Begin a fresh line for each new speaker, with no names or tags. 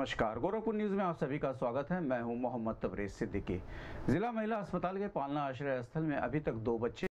नमस्कार गोरखपुर न्यूज़ में आप सभी का स्वागत है मैं हूं मोहम्मद तबरेज सिद्दीकी जिला महिला अस्पताल के पालना आश्रय स्थल में अभी तक दो बच्चे